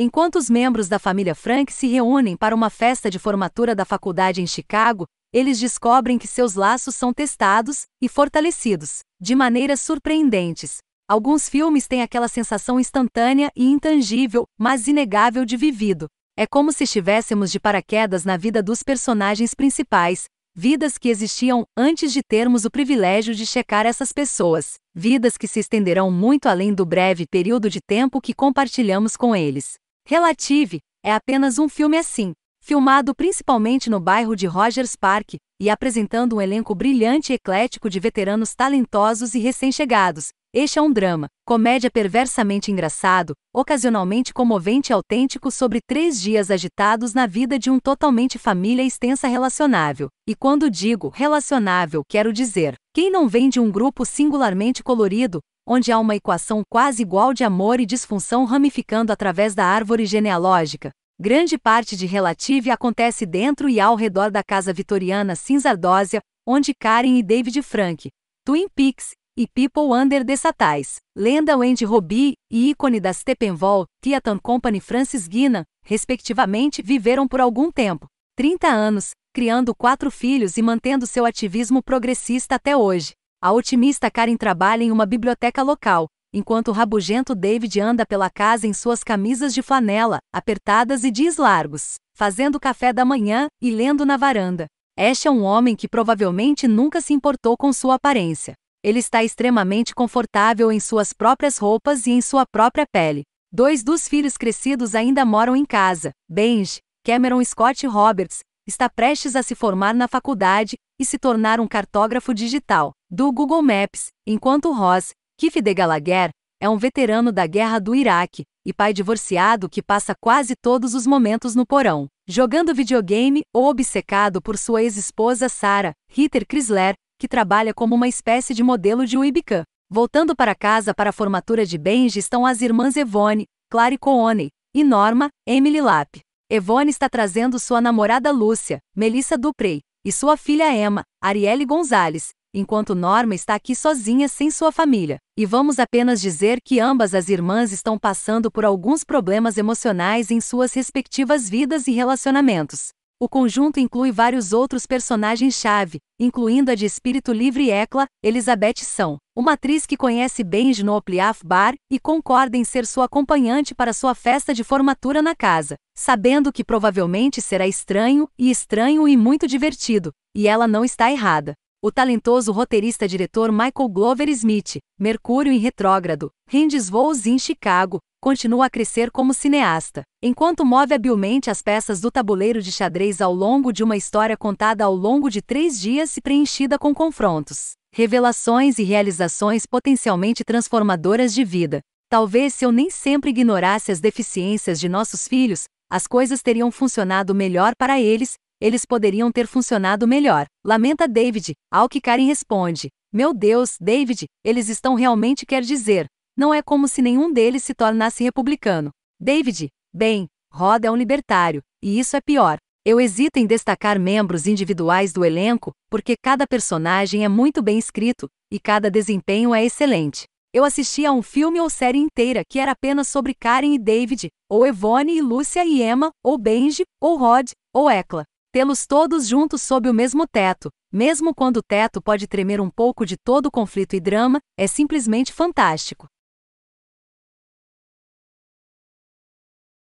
Enquanto os membros da família Frank se reúnem para uma festa de formatura da faculdade em Chicago, eles descobrem que seus laços são testados e fortalecidos, de maneiras surpreendentes. Alguns filmes têm aquela sensação instantânea e intangível, mas inegável de vivido. É como se estivéssemos de paraquedas na vida dos personagens principais, vidas que existiam antes de termos o privilégio de checar essas pessoas, vidas que se estenderão muito além do breve período de tempo que compartilhamos com eles. Relative é apenas um filme assim, filmado principalmente no bairro de Rogers Park e apresentando um elenco brilhante e eclético de veteranos talentosos e recém-chegados. Este é um drama, comédia perversamente engraçado, ocasionalmente comovente e autêntico sobre três dias agitados na vida de um totalmente família extensa relacionável. E quando digo relacionável, quero dizer quem não vem de um grupo singularmente colorido, onde há uma equação quase igual de amor e disfunção ramificando através da árvore genealógica. Grande parte de Relative acontece dentro e ao redor da casa vitoriana Cinzardósia, onde Karen e David Frank, Twin Peaks e People Under the Satais, lenda Wendy Roby e ícone da Steppenwolf, Theatan Company Francis Guinan, respectivamente, viveram por algum tempo, 30 anos, criando quatro filhos e mantendo seu ativismo progressista até hoje. A otimista Karen trabalha em uma biblioteca local, enquanto o rabugento David anda pela casa em suas camisas de flanela, apertadas e diz largos, fazendo café da manhã e lendo na varanda. Ash é um homem que provavelmente nunca se importou com sua aparência. Ele está extremamente confortável em suas próprias roupas e em sua própria pele. Dois dos filhos crescidos ainda moram em casa, Benj, Cameron Scott Roberts, está prestes a se formar na faculdade e se tornar um cartógrafo digital do Google Maps, enquanto Ross, Kif de Gallagher, é um veterano da guerra do Iraque e pai divorciado que passa quase todos os momentos no porão, jogando videogame ou obcecado por sua ex-esposa Sarah Ritter Chrysler, que trabalha como uma espécie de modelo de webcam. Voltando para casa para a formatura de Benji estão as irmãs Evone, Clary Cooney e Norma Emily Lapp. Evone está trazendo sua namorada Lúcia, Melissa Duprey, e sua filha Emma, Arielle Gonzalez, enquanto Norma está aqui sozinha sem sua família. E vamos apenas dizer que ambas as irmãs estão passando por alguns problemas emocionais em suas respectivas vidas e relacionamentos. O conjunto inclui vários outros personagens-chave, incluindo a de espírito livre Ekla, Elizabeth São, uma atriz que conhece bem Jnopli Afbar e concorda em ser sua acompanhante para sua festa de formatura na casa, sabendo que provavelmente será estranho, e estranho e muito divertido, e ela não está errada. O talentoso roteirista-diretor Michael Glover Smith, Mercúrio em Retrógrado, Rindes Voos em Chicago, continua a crescer como cineasta, enquanto move habilmente as peças do tabuleiro de xadrez ao longo de uma história contada ao longo de três dias e preenchida com confrontos, revelações e realizações potencialmente transformadoras de vida. Talvez se eu nem sempre ignorasse as deficiências de nossos filhos, as coisas teriam funcionado melhor para eles, eles poderiam ter funcionado melhor. Lamenta David, ao que Karen responde: Meu Deus, David, eles estão realmente quer dizer. Não é como se nenhum deles se tornasse republicano. David, bem, Rod é um libertário, e isso é pior. Eu hesito em destacar membros individuais do elenco, porque cada personagem é muito bem escrito e cada desempenho é excelente. Eu assisti a um filme ou série inteira que era apenas sobre Karen e David, ou Evone e Lúcia e Emma, ou Benji, ou Rod, ou Ekla tê-los todos juntos sob o mesmo teto, mesmo quando o teto pode tremer um pouco de todo o conflito e drama, é simplesmente fantástico.